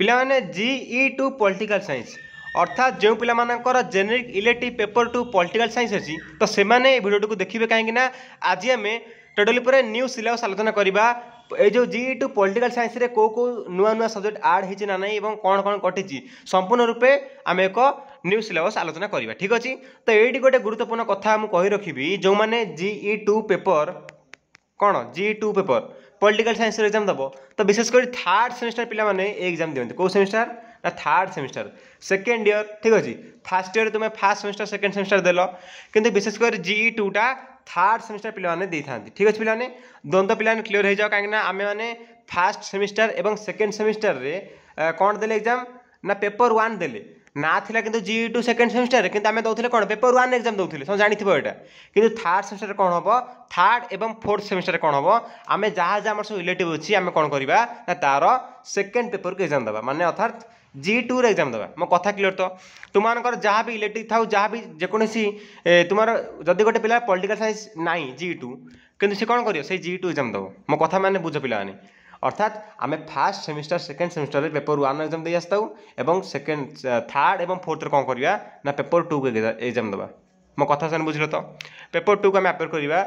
ପିଲାମାନେ GE two political science অর্থাৎ যে পিলামানଙ୍କର generic elective paper two political science অছি তো সেমানে এই ভিডিওটিকু দেখিবে কাହିଁକି না আজি আমি ଟୋଟାଲି ପରେ ନ୍ୟୁ ସିଲାବସ୍ ଆଲୋଚନା କରିବା ଏ ଯେଉଁ ଜି ଟୁ ପଲିଟିକାଲ ସାଇନ୍ସରେ କେଉଁ କେଉଁ ନୂଆ ନୂଆ ସବଜେକ୍ଟ ଆଡ଼୍ ହେଇଛି ନା ନାହିଁ ଏବଂ କ'ଣ କ'ଣ କଟିଛି ସମ୍ପୂର୍ଣ୍ଣ ରୂପେ ଆମେ ଏକ ନ୍ୟୁ ସିଲାବସ୍ ଆଲୋଚନା କରିବା ଠିକ୍ ଅଛି ତ ଏଇଠି ଗୋଟେ ଗୁରୁତ୍ୱପୂର୍ଣ୍ଣ କଥା ମୁଁ କହି ରଖିବି ଯେଉଁମାନେ ଜି ଟୁ ପେପର କ'ଣ G two paper political science exam दबो तो विशेषकर थार्ड सेमिस्टर पिला माने एग्जाम दिवत को सेमिस्टर ना थार्ड सेमिस्टर सेकंड ईयर ठीक अछि फर्स्ट ईयर तुम्हें फर्स्ट सेमिस्टर सेकंड सेमिस्टर देलो किंतु विशेषकर जीई 2 टा थार्ड सेमिस्टर पिला माने दे थांती ठीक अछि पिला ने दंत पिला ने क्लियर हो जाओ काकिना आमे माने फर्स्ट सेमिस्टर एवं सेकंड सेमिस्टर रे कोन देले एग्जाम ना पेपर 1 देले ନାଁ ଥିଲା କିନ୍ତୁ ଜି ଟୁ ସେକେଣ୍ଡ ସେମିଷ୍ଟାରରେ କିନ୍ତୁ ଆମେ ଦେଉଥିଲେ କ'ଣ ପେପର୍ ୱାନ୍ ଏକ୍ଜାମ୍ ଦେଉଥିଲେ ସବୁ ଜାଣିଥିବ ଏଇଟା କିନ୍ତୁ ଥାର୍ଡ଼ ସେମିଷ୍ଟାରରେ କ'ଣ ହେବ ଥାର୍ଡ଼ ଏବଂ ଫୋର୍ଥ ସେମିଷ୍ଟାରରେ କ'ଣ ହେବ ଆମେ ଯାହା ଯାହା ଆମର ସବୁ ରିଲେଟିଭ୍ ଅଛି ଆମେ କ'ଣ କରିବା ନା ତା'ର ସେକେଣ୍ଡ ପେପରକୁ ଏକ୍ଜାମ୍ ଦେବା ମାନେ ଅର୍ଥାତ୍ ଜି ଟୁରେ ଏକ୍ଜାମ୍ ଦେବା ମୋ କଥା କ୍ଲିଅର୍ ତ ତୁମମାନଙ୍କର ଯାହା ବି ଇଲେକ୍ଟ୍ରିକ୍ ଥାଉ ଯାହା ବି ଯେକୌଣସି ତୁମର ଯଦି ଗୋଟେ ପିଲା ପଲିଟିକାଲ୍ ସାଇନ୍ସ ନାହିଁ ଜି ଟୁ କିନ୍ତୁ ସେ କ'ଣ କରିବ ସେଇ ଜି ଟୁ ଏକ୍ଜାମ୍ ଦେବ ମୋ କଥା ମାନେ ବୁଝ ପିଲାମାନେ অর্থাৎ আমি ফার্স্ট সেমিস্টার সেকেন্ড সেমিস্টারে পেপর ওয়ান এক্সাম দিয়ে আসতাও এবং সেকেন্ড থার্ড এবং ফোর্থরে କ'ଣ କରିବା ନା ପେପର ଟୁକୁ ଏକ୍ଜାମ୍ ଦେବା ମୋ କଥା ସେମାନେ ବୁଝିଲ ତ ପେପର ଟୁକୁ ଆମେ ଆପେୟାର କରିବା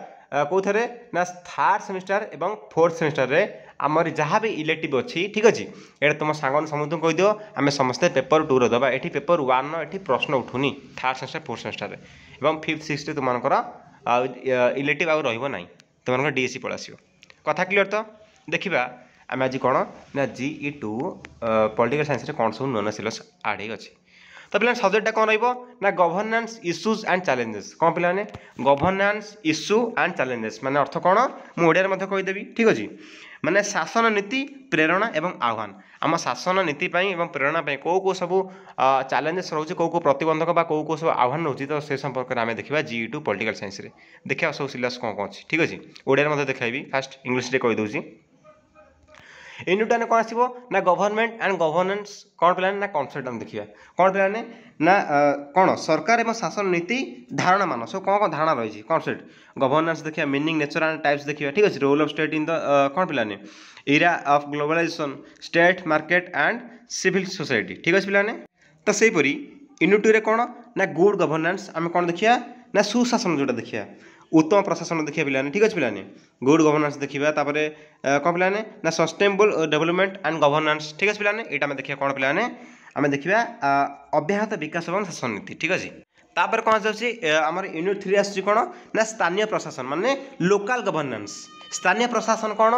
କେଉଁଥିରେ ନା ଥାର୍ଡ଼ ସେମିଷ୍ଟାର ଏବଂ ଫୋର୍ଥ ସେମିଷ୍ଟାରରେ ଆମର ଯାହା ବି ଇଲେକ୍ଟିଭ୍ ଅଛି ଠିକ୍ ଅଛି ଏଇଟା ତୁମ ସାଙ୍ଗ ସମସ୍ତଙ୍କୁ କହିଦିଅ ଆମେ ସମସ୍ତେ ପେପର ଟୁର ଦେବା ଏଠି ପେପର ୱାନ୍ର ଏଠି ପ୍ରଶ୍ନ ଉଠୁନି ଥାର୍ଡ଼ ସେମିଷ୍ଟାର ଫୋର୍ଥ ସେମିଷ୍ଟାରରେ ଏବଂ ଫିଫ୍ଥ ସିକ୍ସଥରେ ତୁମମାନଙ୍କର ଇଲେକ୍ଟିଭ୍ ଆଉ ରହିବ ନାହିଁ ତୁମମାନଙ୍କର ଡିଏସି ପଳାଇ ଆସିବ କଥା କ୍ଲିଅର୍ ତ ଦେଖିବା ଆମେ ଆଜି କ'ଣ ନା ଜିଇ ଟୁ ପଲିଟିକାଲ ସାଇନ୍ସରେ କ'ଣ ସବୁ ନୂଆ ନୂଆ ସିଲେବସ୍ ଆଡ଼୍ ହେଇ ଅଛି ତ ପିଲାମାନେ ସବଜେକ୍ଟଟା କ'ଣ ରହିବ ନା ଗଭର୍ଣ୍ଣାନ୍ସ ଇସ୍ୟୁଜ୍ ଆଣ୍ଡ ଚ୍ୟାଲେଞ୍ଜେସ୍ କ'ଣ ପିଲାମାନେ ଗଭର୍ଣ୍ଣାନ୍ସ ଇସ୍ୟୁ ଆଣ୍ଡ ଚ୍ୟାଲେଞ୍ଜେସ୍ ମାନେ ଅର୍ଥ କ'ଣ ମୁଁ ଓଡ଼ିଆରେ ମଧ୍ୟ କହିଦେବି ଠିକ୍ ଅଛି ମାନେ ଶାସନ ନୀତି ପ୍ରେରଣା ଏବଂ ଆହ୍ୱାନ ଆମ ଶାସନ ନୀତି ପାଇଁ ଏବଂ ପ୍ରେରଣା ପାଇଁ କେଉଁ କେଉଁ ସବୁ ଚ୍ୟାଲେଞ୍ଜେସ୍ ରହୁଛି କେଉଁ କେଉଁ ପ୍ରତିବନ୍ଧକ ବା କେଉଁ କେଉଁ ସବୁ ଆହ୍ୱାନ ରହୁଛି ତ ସେ ସମ୍ପର୍କରେ ଆମେ ଦେଖିବା ଜି ଟୁ ପଲିଟିକାଲ ସାଇନ୍ସରେ ଦେଖିବା ସବୁ ସିଲାବସ୍ କ'ଣ କ'ଣ ଅଛି ଠିକ୍ ଅଛି ଓଡ଼ିଆରେ ମଧ୍ୟ ଦେଖାଇବି ଫାର୍ଷ୍ଟ ଇଂଲିଶରେ କହିଦେଉଛି ଏଇଠୁ ଆମେ କ'ଣ ଆସିବ ନା ଗଭର୍ଣ୍ଣମେଣ୍ଟ ଆଣ୍ଡ ଗଭର୍ଣ୍ଣାନ୍ସ କ'ଣ ପିଲାମାନେ ନା କନସେପ୍ଟ ଆମେ ଦେଖିବା କ'ଣ ପିଲାମାନେ ନା କ'ଣ ସରକାର ଏବଂ ଶାସନ ନୀତି ଧାରଣା ମାନ ସବୁ କ'ଣ କ'ଣ ଧାରଣା ରହିଛି କନସେପ୍ଟ ଗଭର୍ଣ୍ଣାନ୍ସ ଦେଖିବା ମିନିଂ ନେଚର ଆଣ୍ଡ ଟାଇପ୍ସ ଦେଖିବା ଠିକ୍ ଅଛି role of state in the କ'ଣ ପିଲାମାନେ era of globalization state market and civil society ଠିକ୍ ଅଛି ପିଲାମାନେ ତ ସେହିପରି ୟୁନିଟ୍ ଟୁରେ କ'ଣ ନା ଗୁଡ୍ ଗଭର୍ଣ୍ଣାନ୍ସ ଆମେ କ'ଣ ଦେଖିବା ନା ସୁଶାସନ ଯେଉଁଟା ଦେଖିବା ଉତ୍ତମ ପ୍ରଶାସନ ଦେଖିବା ପିଲାମାନେ ଠିକ୍ ଅଛି ପିଲାମାନେ ଗୁଡ୍ ଗଭର୍ନାନ୍ସ ଦେଖିବା ତାପରେ କ'ଣ ପିଲାମାନେ ନା ସଷ୍ଟେନେବୁଲ୍ ଡେଭଲପମେଣ୍ଟ ଆଣ୍ଡ ଗଭର୍ନାନ୍ସ ଠିକ୍ ଅଛି ପିଲାମାନେ ଏଇଟା ଆମେ ଦେଖିବା କ'ଣ ପିଲାମାନେ ଆମେ ଦେଖିବା ଅବ୍ୟାହତ ବିକାଶ ଏବଂ ଶାସନ ନୀତି ଠିକ୍ ଅଛି ତାପରେ କ'ଣ ଆସୁଛି ଆମର ୟୁନିଟ୍ ଥ୍ରୀ ଆସୁଛି କ'ଣ ନା ସ୍ଥାନୀୟ ପ୍ରଶାସନ ମାନେ ଲୋକାଲ୍ ଗଭର୍ନାନ୍ସ ସ୍ଥାନୀୟ ପ୍ରଶାସନ କ'ଣ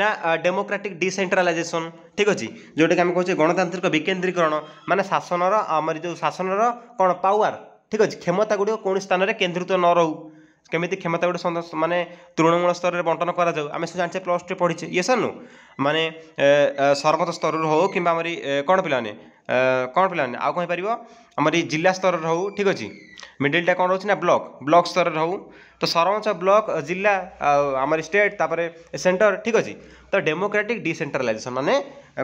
ନା ଡେମୋକ୍ରାଟିକ୍ ଡିସେଣ୍ଟ୍ରାଲାଇଜେସନ୍ ଠିକ୍ ଅଛି ଯେଉଁଟାକି ଆମେ କହୁଛେ ଗଣତାନ୍ତ୍ରିକ ବିକେନ୍ଦ୍ରୀକରଣ ମାନେ ଶାସନର ଆମର ଯେଉଁ ଶାସନର କ'ଣ ପାୱାର ঠিক ଅଛି କ୍ଷମତା ଗୁଡ଼ିକ କୌଣସି ସ୍ଥାନରେ କେନ୍ଦ୍ରିତ ନ ରହୁ କେମିତି କ୍ଷମତା ଗୁଡ଼ିକ ମାନେ ତୃଣମୂଳ ସ୍ତରରେ ବଣ୍ଟନ କରାଯାଉ ଆମେ ସବୁ ଜାଣିଛେ ପ୍ଲସ୍ ଟୁ ପଢ଼ିଛେ ଇଏ ସାର୍ ନୁ ମାନେ ସରପଞ୍ଚ ସ୍ତରରୁ ହେଉ କିମ୍ବା ଆମରି କ'ଣ ପିଲାମାନେ କ'ଣ ପିଲାମାନେ ଆଉ କ'ଣ ହେଇପାରିବ ଆମରି ଜିଲ୍ଲା ସ୍ତରରେ ହେଉ ଠିକ୍ ଅଛି ମିଡ଼ିଲଟା କ'ଣ ରହୁଛି ନା ବ୍ଲକ୍ ବ୍ଲକ୍ ସ୍ତରରେ ହେଉ ତ ସରପଞ୍ଚ ବ୍ଲକ୍ ଜିଲ୍ଲା ଆମରି ଷ୍ଟେଟ୍ ତାପରେ ସେଣ୍ଟର ଠିକ୍ ଅଛି ତ ଡେମୋକ୍ରାଟିକ୍ ଡିସେଣ୍ଟ୍ରାଲାଇଜେସନ୍ ମାନେ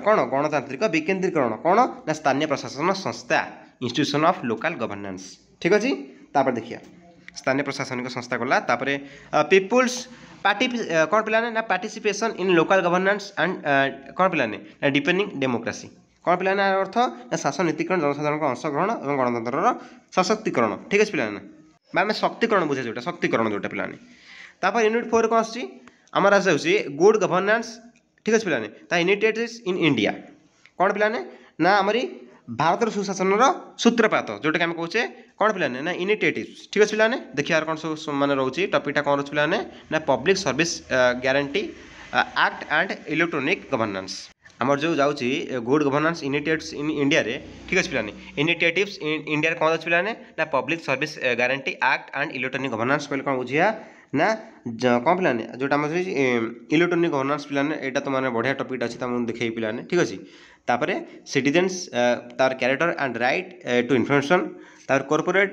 କ'ଣ ଗଣତାନ୍ତ୍ରିକ ବିକେନ୍ଦ୍ରୀକରଣ କ'ଣ ନା ସ୍ଥାନୀୟ ପ୍ରଶାସନ ସଂସ୍ଥା ଇନଷ୍ଟିଚ୍ୟୁସନ୍ ଅଫ୍ ଲୋକାଲ୍ ଗଭର୍ଣ୍ଣାନ୍ସ ঠিক ଅଛି ତାପରେ ଦେଖିବା ସ୍ଥାନୀୟ ପ୍ରଶାସନିକ ସଂସ୍ଥା ଗଲା ତାପରେ ପିପୁଲ୍ସ ପାର୍ଟି କ'ଣ ପିଲାମାନେ ନା participation in local governance and କ'ଣ ପିଲାମାନେ ନା ଡିପେଣ୍ଡିଂ ଡେମୋକ୍ରାସି କ'ଣ ପିଲାମାନେ ଆର ଅର୍ଥ ନା ଶାସନ ନୀତିକରଣ ଜନସାଧାରଣଙ୍କ ଅଂଶଗ୍ରହଣ ଏବଂ ଗଣତନ୍ତ୍ରର ସଶକ୍ତିକରଣ ଠିକ୍ ଅଛି ପିଲାମାନେ ବା ଆମେ ଶକ୍ତିକରଣ ବୁଝେ ଯେଉଁଟା ଶକ୍ତିକରଣ ଯେଉଁଟା ପିଲାମାନେ ତାପରେ ୟୁନିଟ୍ ଫୋର୍ରେ କ'ଣ ଆସୁଛି ଆମର ଆସି ହେଉଛି ଗୁଡ୍ ଗଭର୍ଣ୍ଣାନ୍ସ ଠିକ୍ ଅଛି ପିଲାମାନେ ତା ଇନିଟିଏଟିଭ୍ସ ଇନ୍ ଇଣ୍ଡିଆ କ'ଣ ପିଲାମାନେ ନା ଆମରି ଭାରତର ସୁଶାସନର ସୂତ୍ରପାତ ଯେଉଁଟାକି ଆମେ କହୁଛେ କ'ଣ ପିଲାମାନେ ନା ଇନିଟିଏଟିଭ୍ ଠିକ୍ ଅଛି ପିଲାମାନେ ଦେଖିବା କ'ଣ ସବୁ ମାନେ ରହୁଛି ଟପିକ୍ଟା କ'ଣ ରହୁଛି ପିଲାମାନେ ନା public service guarantee act and electronic governance ଆମର ଯେଉଁ ଯାଉଛି ଗୁଡ୍ ଗଭର୍ଣ୍ଣାନ୍ସ ଇନିଟିଏଟ୍ସ ଇନ୍ ଇଣ୍ଡିଆରେ ଠିକ୍ ଅଛି ପିଲାମାନେ ଇନିଟିଏଟିଭ୍ସ ଇଣ୍ଡିଆରେ କ'ଣ ଅଛି ପିଲାମାନେ ନା public service guarantee act and electronic governance ବୋଲି କ'ଣ ବୁଝିବା ନା କ'ଣ ପିଲାମାନେ ଯେଉଁଟା ଆମର ଇଲେକ୍ଟ୍ରୋନିକ୍ ଗଭର୍ଣ୍ଣାନ୍ସ ପିଲାମାନେ ଏଇଟା ତ ମାନେ ବଢ଼ିଆ ଟପିକ୍ଟା ଅଛି ତ ମୁଁ ଦେଖେଇ ପିଲାମାନେ ଠିକ୍ ଅଛି তারপরে সিটিজেন্স তার character and right to information তারপরে কর্পোরেট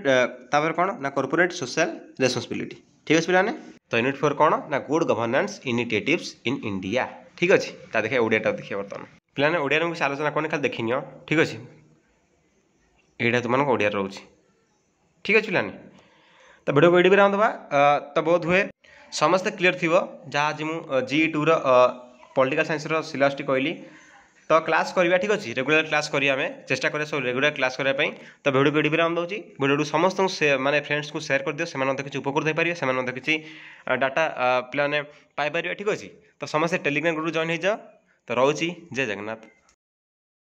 তারপরে কোণ না কর্পোরেট সোশ্যাল রেসপন্সিবিলিটি ঠিক আছে পিলানে তো ইউনিট ফোর কোণ না good governance initiatives in India ঠিক আছে তা দেখে ওড়িয়াটা দেখিয়া বর্তমান পিলানে ওড়িয়ার কিছু আলোচনা কোণ খালি দেখি নিও ঠিক আছে এইটা তোমার ওড়িয়ার রয়েছে ঠিক আছে পিলানে তো ভিডিও এইটি বিরাম দেবা তো বোধ হুয়ে ସମସ୍ତେ କ୍ଲିଅର୍ ଥିବ ଯାହା ଆଜି ମୁଁ ଜି ଟୁର ପଲିଟିକାଲ୍ ସାଇନ୍ସର ସିଲାବସ୍ଟି କହିଲି তো କ୍ଲାସ୍ କରିବା ଠିକ୍ ଅଛି ରେଗୁଲାର କ୍ଲାସ୍ କରିବା ଆମେ ଚେଷ୍ଟା କରିବା ସବୁ ରେଗୁଲାର କ୍ଲାସ୍ କରିବା ପାଇଁ ତ ଭିଡ଼ିଓ ଭିଡ଼ିଓ ବିରାମ ଦେଉଛି ଭିଡ଼ିଓକୁ ସମସ୍ତଙ୍କୁ ମାନେ ଫ୍ରେଣ୍ଡସ୍କୁ ସେୟାର କରିଦିଅ ସେମାନେ ମଧ୍ୟ କିଛି ଉପକୃତ ହୋଇପାରିବେ ସେମାନେ ମଧ୍ୟ କିଛି ଡାଟା ପିଲାମାନେ ପାଇପାରିବେ ଠିକ୍ ଅଛି ତ ସମସ୍ତେ ଟେଲିଗ୍ରାମ ଗ୍ରୁପ୍ ଜଏନ୍ ହୋଇଯାଅ ତ ରହୁଛି ଜୟ ଜଗନ୍ନାଥ